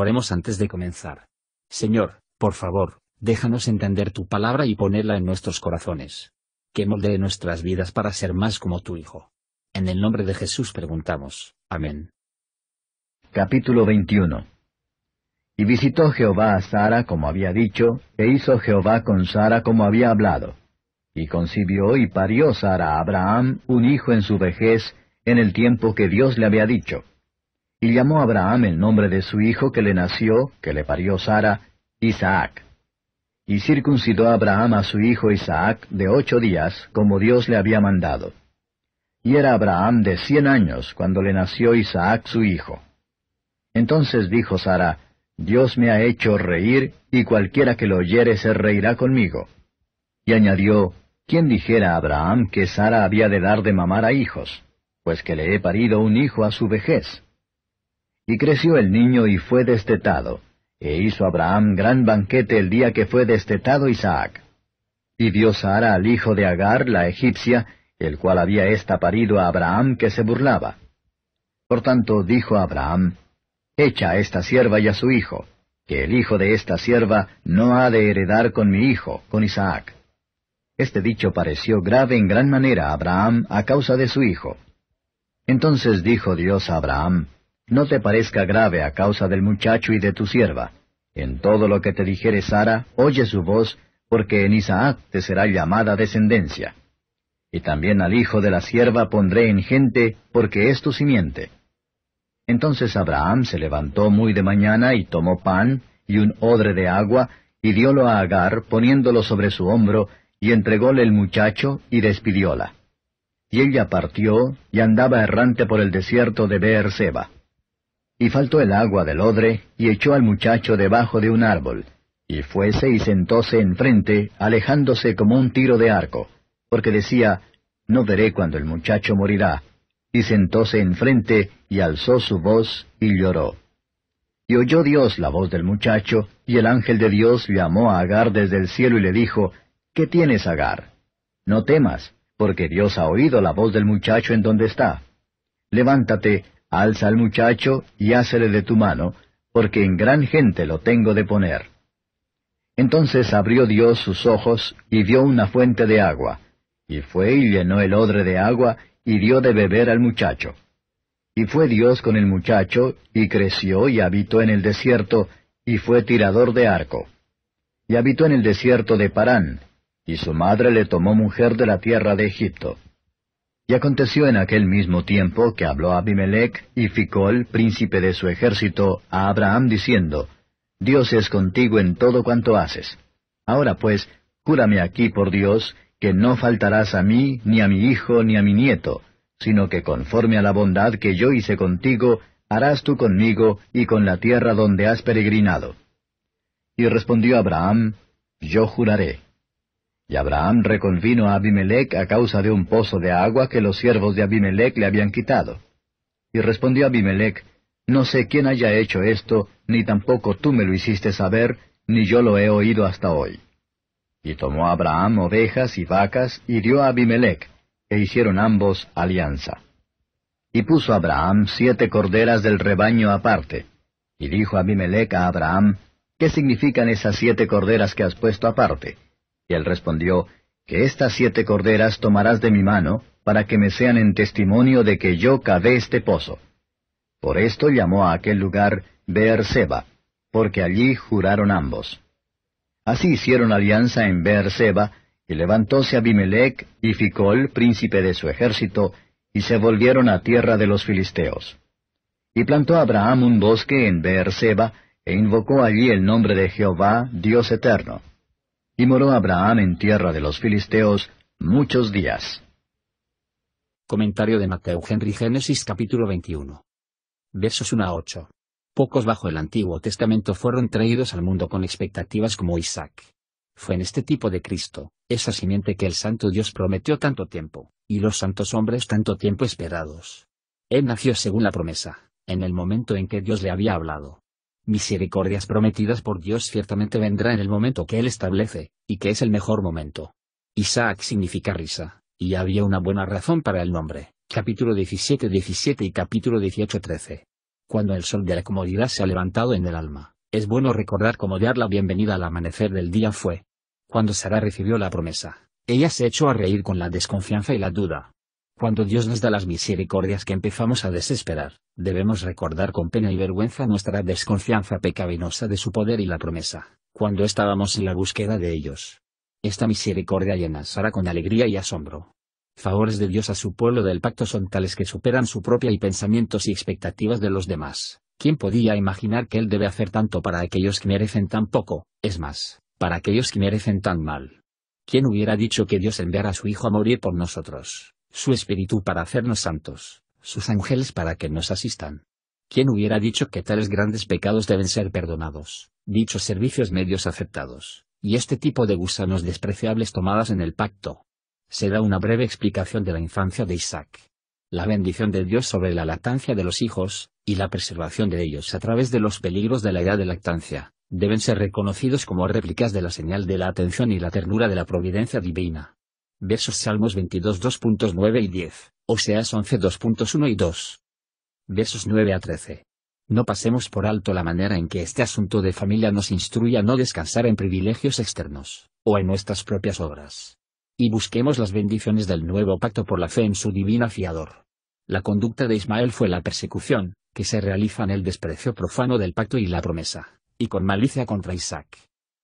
Oremos antes de comenzar. Señor, por favor, déjanos entender tu palabra y ponerla en nuestros corazones. Que moldee nuestras vidas para ser más como tu Hijo. En el nombre de Jesús preguntamos. Amén. Capítulo 21 Y visitó Jehová a Sara como había dicho, e hizo Jehová con Sara como había hablado. Y concibió y parió Sara a Abraham un hijo en su vejez, en el tiempo que Dios le había dicho. Y llamó Abraham el nombre de su hijo que le nació, que le parió Sara, Isaac. Y circuncidó a Abraham a su hijo Isaac de ocho días, como Dios le había mandado. Y era Abraham de cien años cuando le nació Isaac su hijo. Entonces dijo Sara, Dios me ha hecho reír, y cualquiera que lo oyere se reirá conmigo. Y añadió, ¿quién dijera a Abraham que Sara había de dar de mamar a hijos? Pues que le he parido un hijo a su vejez. Y creció el niño y fue destetado, e hizo Abraham gran banquete el día que fue destetado Isaac. Y Dios Sara al hijo de Agar, la egipcia, el cual había ésta parido a Abraham que se burlaba. Por tanto dijo Abraham, Echa a esta sierva y a su hijo, que el hijo de esta sierva no ha de heredar con mi hijo, con Isaac. Este dicho pareció grave en gran manera a Abraham a causa de su hijo. Entonces dijo Dios a Abraham, no te parezca grave a causa del muchacho y de tu sierva. En todo lo que te dijere Sara, oye su voz, porque en Isaac te será llamada descendencia. Y también al hijo de la sierva pondré en gente, porque es tu simiente. Entonces Abraham se levantó muy de mañana y tomó pan y un odre de agua, y diólo a Agar, poniéndolo sobre su hombro, y entrególe el muchacho, y despidióla. Y ella partió, y andaba errante por el desierto de Beer-seba. Y faltó el agua del odre, y echó al muchacho debajo de un árbol, y fuese y sentóse enfrente, alejándose como un tiro de arco, porque decía, No veré cuando el muchacho morirá. Y sentóse enfrente, y alzó su voz, y lloró. Y oyó Dios la voz del muchacho, y el ángel de Dios llamó a Agar desde el cielo y le dijo, ¿Qué tienes, Agar? No temas, porque Dios ha oído la voz del muchacho en donde está. Levántate, Alza al muchacho y hácele de tu mano, porque en gran gente lo tengo de poner. Entonces abrió Dios sus ojos y vio una fuente de agua, y fue y llenó el odre de agua y dio de beber al muchacho. Y fue Dios con el muchacho, y creció y habitó en el desierto, y fue tirador de arco. Y habitó en el desierto de Parán, y su madre le tomó mujer de la tierra de Egipto. Y aconteció en aquel mismo tiempo que habló Abimelech y Ficol, príncipe de su ejército, a Abraham diciendo, Dios es contigo en todo cuanto haces. Ahora pues, júrame aquí por Dios, que no faltarás a mí, ni a mi hijo, ni a mi nieto, sino que conforme a la bondad que yo hice contigo, harás tú conmigo y con la tierra donde has peregrinado. Y respondió Abraham, Yo juraré. Y Abraham reconvino a Abimelech a causa de un pozo de agua que los siervos de Abimelech le habían quitado. Y respondió Abimelech, No sé quién haya hecho esto, ni tampoco tú me lo hiciste saber, ni yo lo he oído hasta hoy. Y tomó Abraham ovejas y vacas, y dio a Abimelech, e hicieron ambos alianza. Y puso Abraham siete corderas del rebaño aparte. Y dijo Abimelech a Abraham, ¿Qué significan esas siete corderas que has puesto aparte? Y él respondió, Que estas siete corderas tomarás de mi mano, para que me sean en testimonio de que yo cavé este pozo. Por esto llamó a aquel lugar Beer-seba, porque allí juraron ambos. Así hicieron alianza en Beer-seba, y levantóse Abimelech y Ficol, príncipe de su ejército, y se volvieron a tierra de los filisteos. Y plantó Abraham un bosque en Beer-seba, e invocó allí el nombre de Jehová, Dios eterno. Y moró Abraham en tierra de los filisteos muchos días. Comentario de Mateo Henry Génesis capítulo 21. Versos 1 a 8. Pocos bajo el Antiguo Testamento fueron traídos al mundo con expectativas como Isaac. Fue en este tipo de Cristo, esa simiente que el Santo Dios prometió tanto tiempo, y los santos hombres tanto tiempo esperados. Él nació según la promesa, en el momento en que Dios le había hablado misericordias prometidas por Dios ciertamente vendrá en el momento que Él establece, y que es el mejor momento. Isaac significa risa, y había una buena razón para el nombre, capítulo 17 17 y capítulo 18 13. Cuando el sol de la comodidad se ha levantado en el alma, es bueno recordar cómo dar la bienvenida al amanecer del día fue. Cuando Sara recibió la promesa, ella se echó a reír con la desconfianza y la duda, cuando Dios nos da las misericordias que empezamos a desesperar, debemos recordar con pena y vergüenza nuestra desconfianza pecaminosa de su poder y la promesa, cuando estábamos en la búsqueda de ellos. Esta misericordia llenará con alegría y asombro. Favores de Dios a su pueblo del pacto son tales que superan su propia y pensamientos y expectativas de los demás. ¿Quién podía imaginar que Él debe hacer tanto para aquellos que merecen tan poco, es más, para aquellos que merecen tan mal? ¿Quién hubiera dicho que Dios enviara a su Hijo a morir por nosotros? su espíritu para hacernos santos, sus ángeles para que nos asistan. ¿Quién hubiera dicho que tales grandes pecados deben ser perdonados, dichos servicios medios aceptados, y este tipo de gusanos despreciables tomadas en el pacto? Se da una breve explicación de la infancia de Isaac. La bendición de Dios sobre la lactancia de los hijos, y la preservación de ellos a través de los peligros de la edad de lactancia, deben ser reconocidos como réplicas de la señal de la atención y la ternura de la providencia divina versos Salmos 22 2.9 y 10, Oseas 11 2.1 y 2. Versos 9 a 13. No pasemos por alto la manera en que este asunto de familia nos instruye a no descansar en privilegios externos, o en nuestras propias obras. Y busquemos las bendiciones del nuevo pacto por la fe en su divino fiador. La conducta de Ismael fue la persecución, que se realiza en el desprecio profano del pacto y la promesa, y con malicia contra Isaac.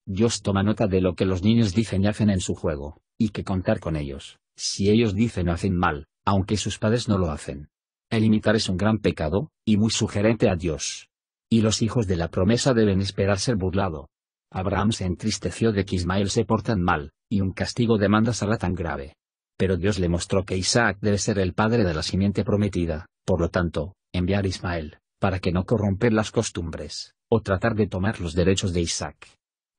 Dios toma nota de lo que los niños dicen y hacen en su juego, y que contar con ellos, si ellos dicen o hacen mal, aunque sus padres no lo hacen. El imitar es un gran pecado, y muy sugerente a Dios. Y los hijos de la promesa deben esperar ser burlado. Abraham se entristeció de que Ismael se portan mal, y un castigo demanda será tan grave. Pero Dios le mostró que Isaac debe ser el padre de la simiente prometida, por lo tanto, enviar a Ismael, para que no corromper las costumbres, o tratar de tomar los derechos de Isaac.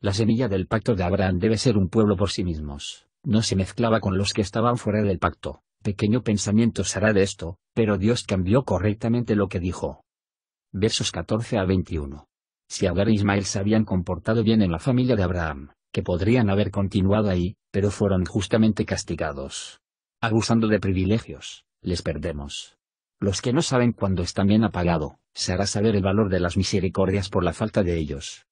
La semilla del pacto de Abraham debe ser un pueblo por sí mismos, no se mezclaba con los que estaban fuera del pacto. Pequeño pensamiento será de esto, pero Dios cambió correctamente lo que dijo. Versos 14 a 21. Si Agar y e Ismael se habían comportado bien en la familia de Abraham, que podrían haber continuado ahí, pero fueron justamente castigados. Abusando de privilegios, les perdemos. Los que no saben cuándo están bien apagado, se hará saber el valor de las misericordias por la falta de ellos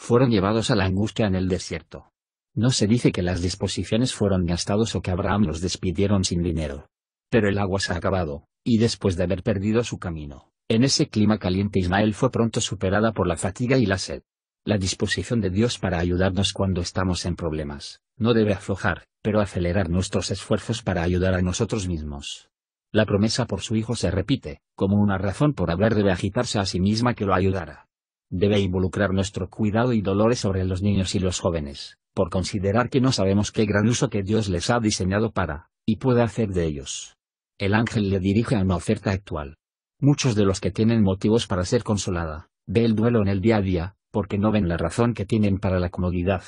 fueron llevados a la angustia en el desierto. No se dice que las disposiciones fueron gastados o que Abraham los despidieron sin dinero. Pero el agua se ha acabado, y después de haber perdido su camino, en ese clima caliente Ismael fue pronto superada por la fatiga y la sed. La disposición de Dios para ayudarnos cuando estamos en problemas, no debe aflojar, pero acelerar nuestros esfuerzos para ayudar a nosotros mismos. La promesa por su hijo se repite, como una razón por haber debe agitarse a sí misma que lo ayudara debe involucrar nuestro cuidado y dolores sobre los niños y los jóvenes, por considerar que no sabemos qué gran uso que Dios les ha diseñado para, y puede hacer de ellos. El ángel le dirige a una oferta actual. Muchos de los que tienen motivos para ser consolada, ve el duelo en el día a día, porque no ven la razón que tienen para la comodidad.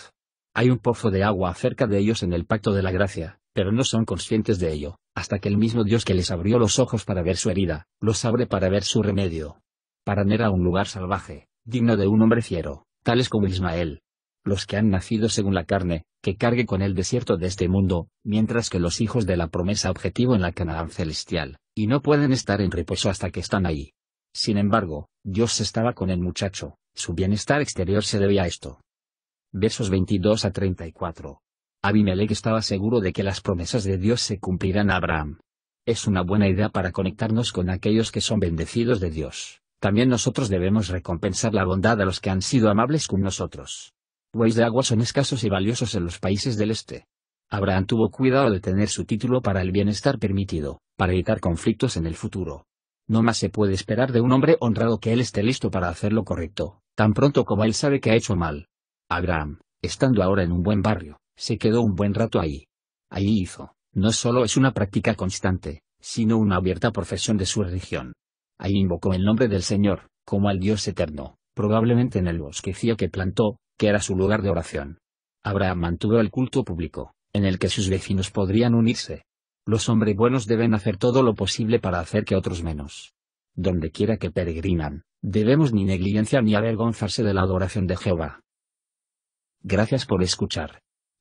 Hay un pozo de agua cerca de ellos en el pacto de la gracia, pero no son conscientes de ello, hasta que el mismo Dios que les abrió los ojos para ver su herida, los abre para ver su remedio. Para a un lugar salvaje, digno de un hombre fiero, tales como Ismael. Los que han nacido según la carne, que cargue con el desierto de este mundo, mientras que los hijos de la promesa objetivo en la Canadá celestial, y no pueden estar en reposo hasta que están ahí. Sin embargo, Dios estaba con el muchacho, su bienestar exterior se debía a esto. Versos 22 a 34. Abimelech estaba seguro de que las promesas de Dios se cumplirán a Abraham. Es una buena idea para conectarnos con aquellos que son bendecidos de Dios también nosotros debemos recompensar la bondad a los que han sido amables con nosotros. Bueyes de agua son escasos y valiosos en los países del este. Abraham tuvo cuidado de tener su título para el bienestar permitido, para evitar conflictos en el futuro. No más se puede esperar de un hombre honrado que él esté listo para hacer lo correcto, tan pronto como él sabe que ha hecho mal. Abraham, estando ahora en un buen barrio, se quedó un buen rato ahí. Allí hizo, no solo es una práctica constante, sino una abierta profesión de su religión. Ahí invocó el nombre del Señor, como al Dios eterno, probablemente en el bosquecillo que plantó, que era su lugar de oración. Abraham mantuvo el culto público, en el que sus vecinos podrían unirse. Los hombres buenos deben hacer todo lo posible para hacer que otros menos. Donde quiera que peregrinan, debemos ni negligencia ni avergonzarse de la adoración de Jehová. Gracias por escuchar.